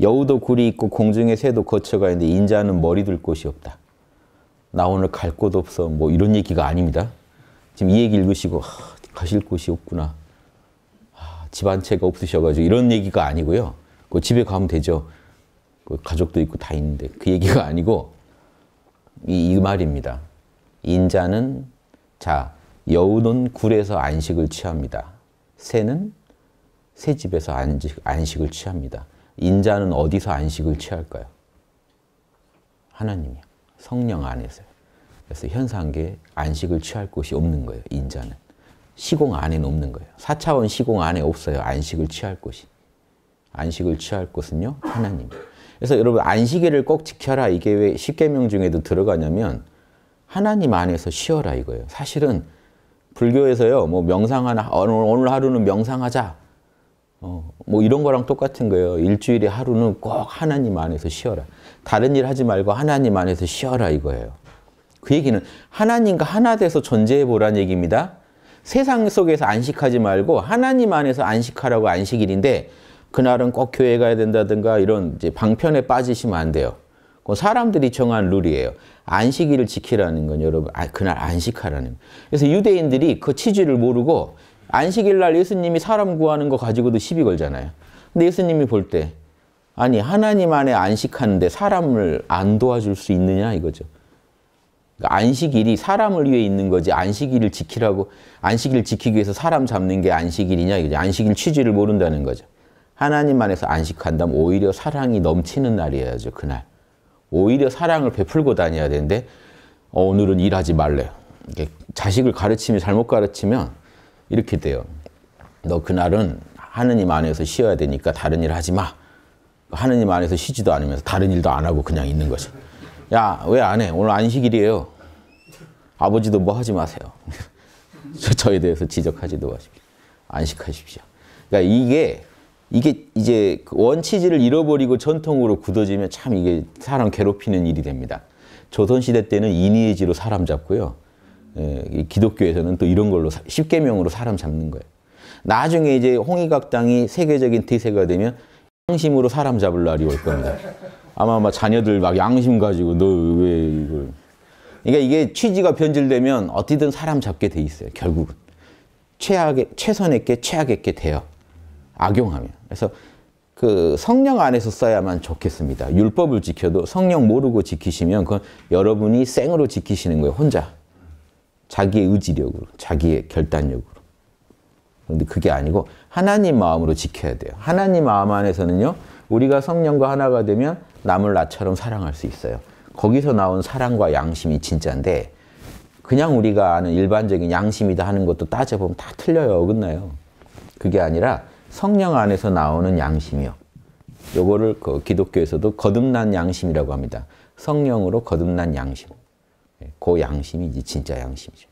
여우도 굴이 있고 공중의 새도 거쳐가 있는데 인자는 머리 둘 곳이 없다. 나 오늘 갈 곳 없어. 뭐 이런 얘기가 아닙니다. 지금 이 얘기 읽으시고 하, 가실 곳이 없구나. 하, 아, 집안 채가 없으셔가지고 이런 얘기가 아니고요. 그 집에 가면 되죠. 그 가족도 있고 다 있는데 그 얘기가 아니고 이, 이 말입니다. 인자는 자 여우는 굴에서 안식을 취합니다. 새는 새 집에서 안식, 안식을 취합니다. 인자는 어디서 안식을 취할까요? 하나님이요. 성령 안에서요. 그래서 현상계 안식을 취할 곳이 없는 거예요. 인자는. 시공 안에는 없는 거예요. 4차원 시공 안에 없어요. 안식을 취할 곳이. 안식을 취할 곳은요. 하나님. 그래서 여러분 안식일을 꼭 지켜라. 이게 왜 십계명 중에도 들어가냐면 하나님 안에서 쉬어라 이거예요. 사실은 불교에서요. 뭐 명상하나 어, 오늘, 하루는 명상하자. 어, 뭐 이런 거랑 똑같은 거예요. 일주일에 하루는 꼭 하나님 안에서 쉬어라. 다른 일 하지 말고 하나님 안에서 쉬어라 이거예요. 그 얘기는 하나님과 하나 돼서 존재해 보란 얘기입니다. 세상 속에서 안식하지 말고 하나님 안에서 안식하라고 안식일인데 그날은 꼭 교회 가야 된다든가 이런 방편에 빠지시면 안 돼요. 그 사람들이 정한 룰이에요. 안식일을 지키라는 건 여러분 아, 그날 안식하라는. 그래서 유대인들이 그 취지를 모르고 안식일 날 예수님이 사람 구하는 거 가지고도 시비 걸잖아요. 근데 예수님이 볼 때 아니 하나님 안에 안식하는데 사람을 안 도와줄 수 있느냐 이거죠. 그러니까 안식일이 사람을 위해 있는 거지 안식일을 지키라고 안식일을 지키기 위해서 사람 잡는 게 안식일이냐 이거죠. 안식일 취지를 모른다는 거죠. 하나님 안에서 안식한다면 오히려 사랑이 넘치는 날이어야죠 그날. 오히려 사랑을 베풀고 다녀야 되는데 어, 오늘은 일하지 말래요. 자식을 가르치면 잘못 가르치면 이렇게 돼요. 너 그날은 하느님 안에서 쉬어야 되니까 다른 일 하지 마. 하느님 안에서 쉬지도 않으면서 다른 일도 안 하고 그냥 있는 거죠. 야, 왜 안 해? 오늘 안식일이에요. 아버지도 뭐 하지 마세요. 저에 대해서 지적하지도 마십시오. 안식하십시오. 그러니까 이게 이게 이제 그 원치지를 잃어버리고 전통으로 굳어지면 참 이게 사람 괴롭히는 일이 됩니다. 조선시대 때는 인의지로 사람 잡고요. 예, 기독교에서는 또 이런 걸로 십계명으로 사람 잡는 거예요. 나중에 이제 홍익학당이 세계적인 태세가 되면 양심으로 사람 잡을 날이 올 겁니다. 아마 막 자녀들 막 양심 가지고 너 왜 이걸 그러니까 이게 취지가 변질되면 어디든 사람 잡게 돼 있어요. 결국은 최악의 최선에게 최악에게 돼요. 악용하면 그래서 그 성령 안에서 써야만 좋겠습니다. 율법을 지켜도 성령 모르고 지키시면 그건 여러분이 생으로 지키시는 거예요. 혼자. 자기의 의지력으로, 자기의 결단력으로. 그런데 그게 아니고 하나님 마음으로 지켜야 돼요. 하나님 마음 안에서는요, 우리가 성령과 하나가 되면 남을 나처럼 사랑할 수 있어요. 거기서 나온 사랑과 양심이 진짜인데, 그냥 우리가 아는 일반적인 양심이다 하는 것도 따져보면 다 틀려요. 어긋나요. 그게 아니라 성령 안에서 나오는 양심이요. 요거를 그 기독교에서도 거듭난 양심이라고 합니다. 성령으로 거듭난 양심. 예, 그 양심이 이제 진짜 양심이죠.